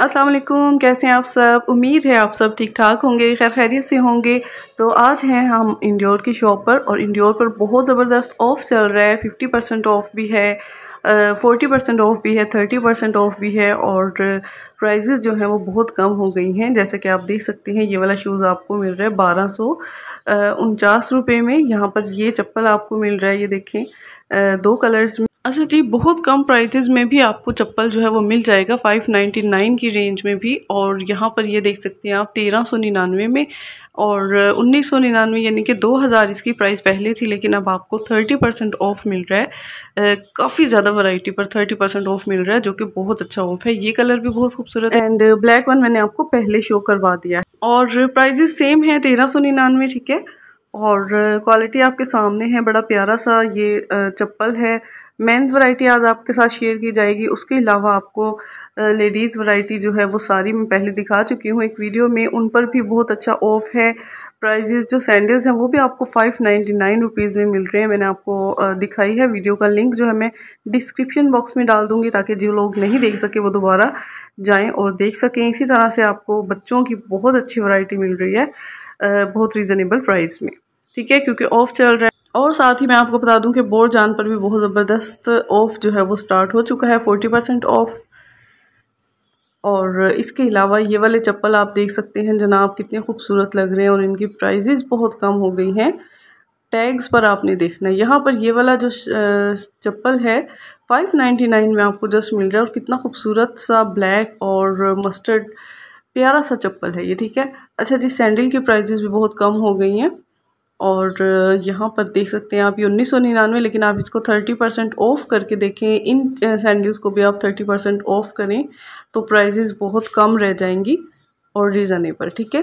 असलकुम कैसे हैं आप सब उम्मीद है आप सब ठीक ठाक होंगे खैर खैरियत से होंगे तो आज हैं हम इंडोर की शॉप पर और इंडोर पर बहुत ज़बरदस्त ऑफ़ चल रहा है फिफ्टी परसेंट ऑफ़ भी है फोर्टी परसेंट ऑफ़ भी है थर्टी परसेंट ऑफ़ भी है और प्राइजेज़ जो हैं वो बहुत कम हो गई हैं जैसे कि आप देख सकते हैं ये वाला शूज़ आपको मिल रहा है बारह सौ उनचास रुपये में यहाँ पर ये चप्पल आपको मिल रहा है ये देखें दो कलर्स में अच्छा जी तो बहुत कम प्राइजेज में भी आपको चप्पल जो है वो मिल जाएगा 599 की रेंज में भी और यहाँ पर ये देख सकते हैं आप तेरह सौ निन्यानवे में और उन्नीस सौ निन्यानवे यानी कि दो हज़ार इसकी प्राइस पहले थी लेकिन अब आपको थर्टी परसेंट ऑफ़ मिल रहा है काफ़ी ज़्यादा वैरायटी पर थर्टी परसेंट ऑफ़ मिल रहा है जो कि बहुत अच्छा ऑफ़ है ये कलर भी बहुत खूबसूरत एंड ब्लैक वन मैंने आपको पहले शो करवा दिया और प्राइजेज सेम है तेरह सौ निन्यानवे ठीक है और क्वालिटी आपके सामने है बड़ा प्यारा सा ये चप्पल है मेंस वैरायटी आज आपके साथ शेयर की जाएगी उसके अलावा आपको लेडीज़ वैरायटी जो है वो सारी मैं पहले दिखा चुकी हूँ एक वीडियो में उन पर भी बहुत अच्छा ऑफ है प्राइजेस जो सैंडल्स हैं वो भी आपको फ़ाइव नाइन्टी नाइन रुपीज़ में मिल रहे हैं मैंने आपको दिखाई है वीडियो का लिंक जो है मैं डिस्क्रिप्शन बॉक्स में डाल दूँगी ताकि जो लोग नहीं देख सके वो दोबारा जाएँ और देख सकें इसी तरह से आपको बच्चों की बहुत अच्छी वरायटी मिल रही है बहुत रीज़नेबल प्राइस में ठीक है क्योंकि ऑफ चल रहा है और साथ ही मैं आपको बता दूं कि बोर्ड जान पर भी बहुत ज़बरदस्त ऑफ जो है वो स्टार्ट हो चुका है फोर्टी परसेंट ऑफ और इसके अलावा ये वाले चप्पल आप देख सकते हैं जनाब कितने खूबसूरत लग रहे हैं और इनकी प्राइजेज़ बहुत कम हो गई हैं टैग्स पर आपने देखना है यहाँ पर ये वाला जो चप्पल है फाइव नाइन्टी नाइन में आपको जस्ट मिल रहा है और कितना खूबसूरत सा ब्लैक और मस्टर्ड प्यारा सा चप्पल है ये ठीक है अच्छा जी सैंडल की प्राइजेज़ भी बहुत कम हो गई हैं और यहाँ पर देख सकते हैं आप ये उन्नीस सौ निन्यानवे लेकिन आप इसको थर्टी परसेंट ऑफ़ करके देखें इन सैंडल्स को भी आप थर्टी परसेंट ऑफ़ करें तो प्राइजेज़ बहुत कम रह जाएंगी और रीज़नेबल ठीक है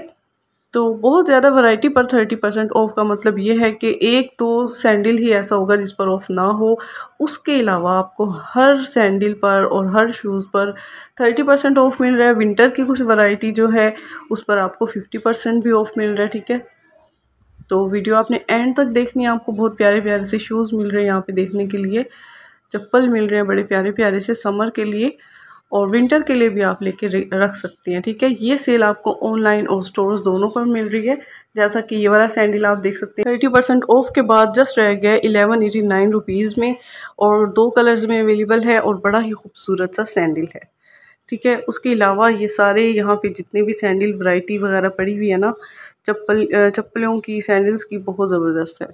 तो बहुत ज़्यादा वैरायटी पर थर्टी परसेंट ऑफ़ का मतलब ये है कि एक तो सैंडल ही ऐसा होगा जिस पर ऑफ़ ना हो उसके अलावा आपको हर सैंडल पर और हर शूज़ पर थर्टी परसेंट ऑफ़ मिल रहा है विंटर की कुछ वैरायटी जो है उस पर आपको फिफ्टी परसेंट भी ऑफ़ मिल रहा है ठीक है तो वीडियो आपने एंड तक देखनी है आपको बहुत प्यारे प्यारे से शूज़ मिल रहे हैं यहाँ पे देखने के लिए चप्पल मिल रहे हैं बड़े प्यारे प्यारे से समर के लिए और विंटर के लिए भी आप लेके रख सकती हैं ठीक है ये सेल आपको ऑनलाइन और स्टोर्स दोनों पर मिल रही है जैसा कि ये वाला सैंडल आप देख सकते हैं थर्टी परसेंट ऑफ के बाद जस्ट रह गया एलेवन एटी नाइन रुपीज़ में और दो कलर्स में अवेलेबल है और बड़ा ही खूबसूरत सा सैंडल है ठीक है उसके अलावा ये सारे यहाँ पे जितने भी सैंडल वैरायटी वगैरह पड़ी हुई है ना चप्पल चप्पलों की सैंडल्स की बहुत ज़बरदस्त है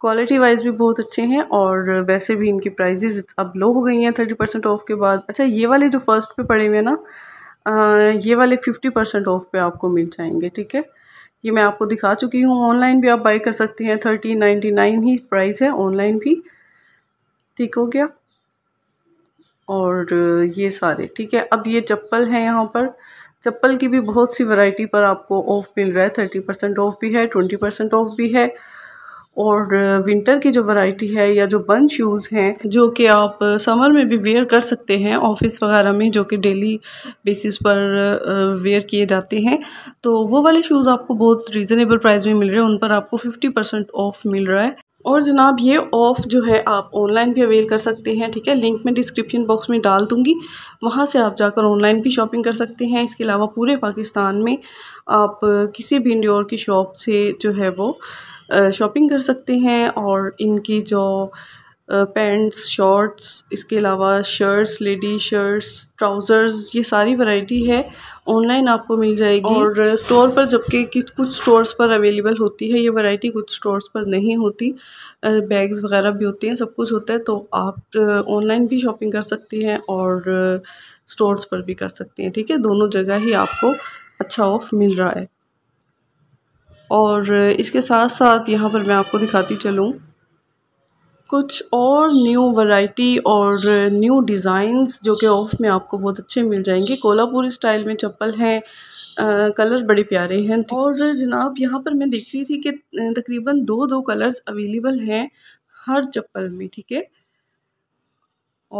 क्वालिटी वाइज भी बहुत अच्छे हैं और वैसे भी इनकी प्राइजेज अब लो हो गई हैं थर्टी परसेंट ऑफ के बाद अच्छा ये वाले जो फर्स्ट पे पड़े हुए हैं ना ये वाले फिफ्टी परसेंट ऑफ पे आपको मिल जाएंगे ठीक है ये मैं आपको दिखा चुकी हूँ ऑनलाइन भी आप बाई कर सकते हैं थर्टी नाइन्टी नाइन ही प्राइस है ऑनलाइन भी ठीक हो गया और ये सारे ठीक है अब ये चप्पल हैं यहाँ पर चप्पल की भी बहुत सी वैरायटी पर आपको ऑफ़ मिल रहा है थर्टी परसेंट ऑफ़ भी है ट्वेंटी परसेंट ऑफ़ भी है और विंटर की जो वैरायटी है या जो बन शूज़ हैं जो कि आप समर में भी वेयर कर सकते हैं ऑफिस वगैरह में जो कि डेली बेसिस पर वेयर किए जाते हैं तो वो वाले शूज़ आपको बहुत रीज़नेबल प्राइस में मिल रहे हैं उन पर आपको फिफ्टी परसेंट ऑफ़ मिल रहा है और जनाब ये ऑफ़ जो है आप ऑनलाइन भी अवेल कर सकते हैं ठीक है लिंक मैं डिस्क्रिप्शन बॉक्स में डाल दूँगी वहाँ से आप जाकर ऑनलाइन भी शॉपिंग कर सकते हैं इसके अलावा पूरे पाकिस्तान में आप किसी भी इंडोर की शॉप से जो है वो शॉपिंग कर सकते हैं और इनकी जो पैंट्स शॉर्ट्स इसके अलावा शर्ट्स लेडी शर्ट्स ट्राउज़र्स ये सारी वैरायटी है ऑनलाइन आपको मिल जाएगी और स्टोर पर जबकि कुछ स्टोर्स पर अवेलेबल होती है ये वैरायटी कुछ स्टोर्स पर नहीं होती बैग्स वगैरह भी होते हैं सब कुछ होता है तो आप ऑनलाइन भी शॉपिंग कर सकती हैं और स्टोर्स पर भी कर सकती हैं ठीक है दोनों जगह ही आपको अच्छा ऑफ मिल रहा है और इसके साथ साथ यहाँ पर मैं आपको दिखाती चलूँ कुछ और न्यू वैरायटी और न्यू डिज़ाइंस जो कि ऑफ में आपको बहुत अच्छे मिल जाएंगे कोल्हापुरी स्टाइल में चप्पल हैं कलर बड़े प्यारे हैं और जनाब यहाँ पर मैं देख रही थी कि तकरीबन दो दो कलर्स अवेलेबल हैं हर चप्पल में ठीक है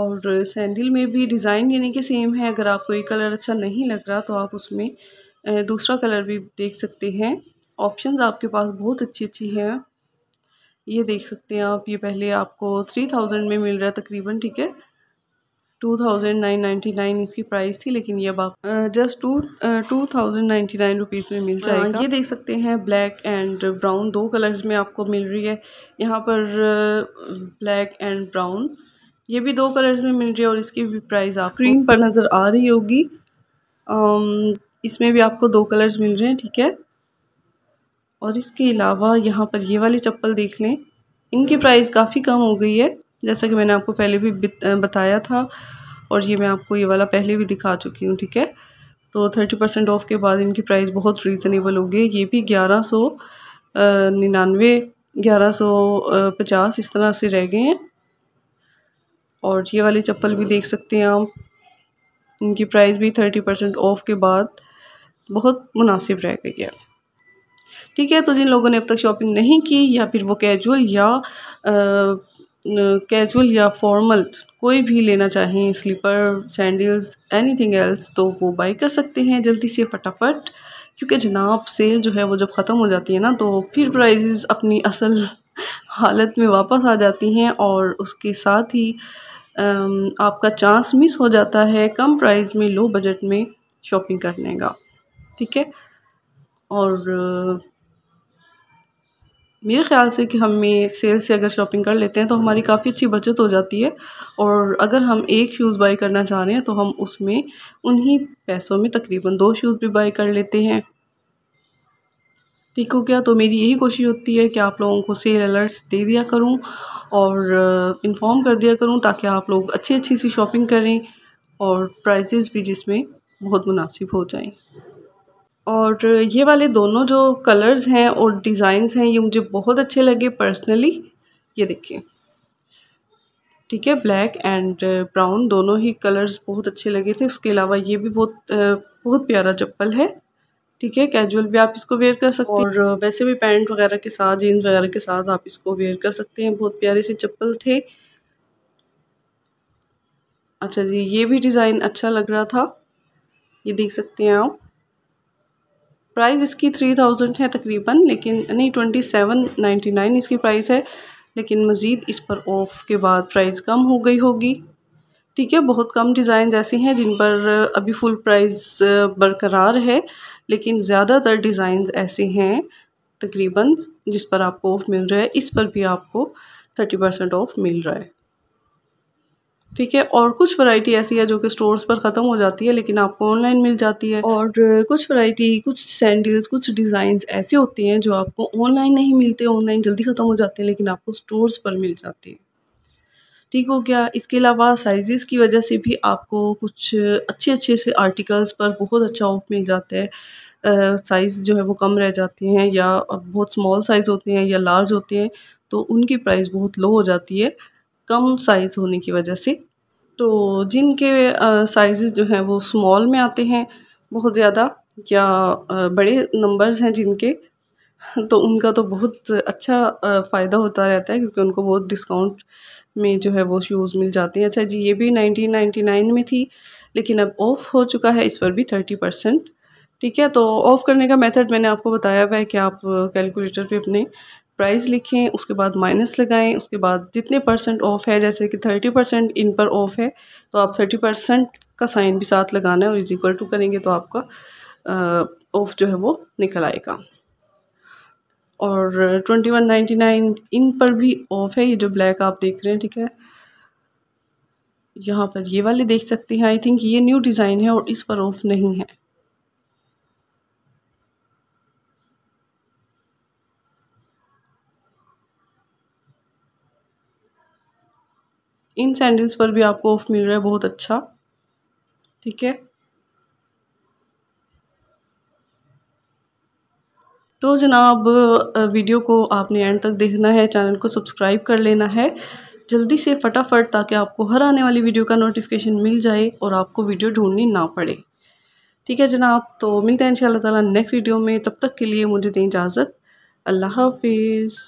और सैंडल में भी डिज़ाइन यानी कि सेम है अगर आपको ये कलर अच्छा नहीं लग रहा तो आप उसमें दूसरा कलर भी देख सकते हैं ऑप्शंस आपके पास बहुत अच्छी अच्छी हैं ये देख सकते हैं आप ये पहले आपको थ्री थाउजेंड में मिल रहा है तकरीबन ठीक है two thousand nine ninety nine इसकी प्राइस थी लेकिन ये अब आप just two two thousand ninety nine rupees में मिल हाँ, जाएगा ये देख सकते हैं ब्लैक एंड ब्राउन दो कलर्स में आपको मिल रही है यहाँ पर ब्लैक एंड ब्राउन ये भी दो कलर्स में मिल रही है और इसकी भी प्राइस आप स्क्रीन पर नज़र आ रही होगी इसमें भी आपको दो कलर्स मिल रहे हैं ठीक है और इसके अलावा यहाँ पर ये वाली चप्पल देख लें इनकी प्राइस काफ़ी कम हो गई है जैसा कि मैंने आपको पहले भी बताया था और ये मैं आपको ये वाला पहले भी दिखा चुकी हूँ ठीक है तो थर्टी परसेंट ऑफ के बाद इनकी प्राइस बहुत रीज़नेबल होगी ये भी ग्यारह सौ निन्यानवे ग्यारह सौ पचास इस तरह से रह गए हैं और ये वाली चप्पल भी देख सकते हैं आप इनकी प्राइस भी थर्टी परसेंट ऑफ के बाद बहुत मुनासिब रह गई है ठीक है तो जिन लोगों ने अब तक शॉपिंग नहीं की या फिर वो कैजुअल या कैजुअल या फॉर्मल कोई भी लेना चाहें स्लीपर सैंडल्स एनीथिंग एल्स तो वो बाई कर सकते हैं जल्दी से फटाफट क्योंकि जनाब सेल जो है वो जब ख़त्म हो जाती है ना तो फिर प्राइजेज अपनी असल हालत में वापस आ जाती हैं और उसके साथ ही आपका चांस मिस हो जाता है कम प्राइस में लो बजट में शॉपिंग करने का ठीक है और मेरे ख्याल से कि हमें सेल से अगर शॉपिंग कर लेते हैं तो हमारी काफ़ी अच्छी बचत हो जाती है और अगर हम एक शूज़ बाई करना चाह रहे हैं तो हम उसमें उन्हीं पैसों में तकरीबन दो शूज़ भी बाई कर लेते हैं ठीक हो गया तो मेरी यही कोशिश होती है कि आप लोगों को सेल अलर्ट्स दे दिया करूं और इन्फॉर्म कर दिया करूं ताकि आप लोग अच्छी अच्छी सी शॉपिंग करें और प्राइजेज़ भी जिसमें बहुत मुनासिब हो जाएं और ये वाले दोनों जो कलर्स हैं और डिज़ाइंस हैं ये मुझे बहुत अच्छे लगे पर्सनली ये देखिए ठीक है ब्लैक एंड ब्राउन दोनों ही कलर्स बहुत अच्छे लगे थे उसके अलावा ये भी बहुत बहुत प्यारा चप्पल है ठीक है कैजुअल भी आप इसको वेयर कर सकते हैं और वैसे भी पैंट वगैरह के साथ जीन्स वगैरह के साथ आप इसको वेयर कर सकते हैं बहुत प्यारे से चप्पल थे अच्छा जी ये भी डिज़ाइन अच्छा लग रहा था ये देख सकते हैं आप प्राइस इसकी थ्री थाउजेंड है तकरीबन लेकिन नहीं ट्वेंटी सेवन नाइन्टी नाइन इसकी प्राइस है लेकिन मज़ीद इस पर ऑफ़ के बाद प्राइस कम हो गई होगी ठीक है बहुत कम डिज़ाइन ऐसी हैं जिन पर अभी फुल प्राइस बरकरार है लेकिन ज़्यादातर डिज़ाइन ऐसे हैं तकरीबन जिस पर आपको ऑफ़ मिल रहा है इस पर भी आपको थर्टी परसेंट ऑफ़ मिल रहा है ठीक है और कुछ वैरायटी ऐसी है जो कि स्टोर्स पर ख़त्म हो जाती है लेकिन आपको ऑनलाइन मिल जाती है और कुछ वैरायटी कुछ सैंडल्स कुछ डिज़ाइंस ऐसे होती हैं जो आपको ऑनलाइन नहीं मिलते ऑनलाइन जल्दी ख़त्म हो जाते हैं लेकिन आपको स्टोर्स पर मिल जाती हैं ठीक हो गया इसके अलावा साइज़ की वजह से भी आपको कुछ अच्छे अच्छे से आर्टिकल्स पर बहुत अच्छा ऑफ मिल जाता है साइज़ जो है वो कम रह जाते हैं या बहुत स्मॉल साइज़ होते हैं या लार्ज होते हैं तो उनकी प्राइस बहुत लो हो जाती है कम साइज़ होने की वजह से तो जिनके साइज़ जो हैं वो स्मॉल में आते हैं बहुत ज़्यादा या बड़े नंबर्स हैं जिनके तो उनका तो बहुत अच्छा फ़ायदा होता रहता है क्योंकि उनको बहुत डिस्काउंट में जो है वो शूज़ मिल जाते हैं अच्छा जी ये भी 1999 में थी लेकिन अब ऑफ़ हो चुका है इस पर भी 30 परसेंट ठीक है तो ऑफ़ करने का मेथड मैंने आपको बताया हुआ है कि आप कैलकुलेटर पे अपने प्राइस लिखें उसके बाद माइनस लगाएं उसके बाद जितने परसेंट ऑफ है जैसे कि थर्टी परसेंट इन पर ऑफ है तो आप थर्टी परसेंट का साइन भी साथ लगाना है और इज इक्वल टू करेंगे तो आपका ऑफ जो है वो निकल आएगा और ट्वेंटी वन नाइन्टी नाइन इन पर भी ऑफ है ये जो ब्लैक आप देख रहे हैं ठीक है यहाँ पर ये वाले देख सकते हैं आई थिंक ये न्यू डिज़ाइन है और इस पर ऑफ नहीं है इन सैंडल्स पर भी आपको ऑफ मिल रहा है बहुत अच्छा ठीक है तो जनाब वीडियो को आपने एंड तक देखना है चैनल को सब्सक्राइब कर लेना है जल्दी से फटाफट ताकि आपको हर आने वाली वीडियो का नोटिफिकेशन मिल जाए और आपको वीडियो ढूंढनी ना पड़े ठीक है जनाब तो मिलते हैं इन ताला नेक्स्ट वीडियो में तब तक के लिए मुझे दें इजाज़त अल्लाह हाफिज़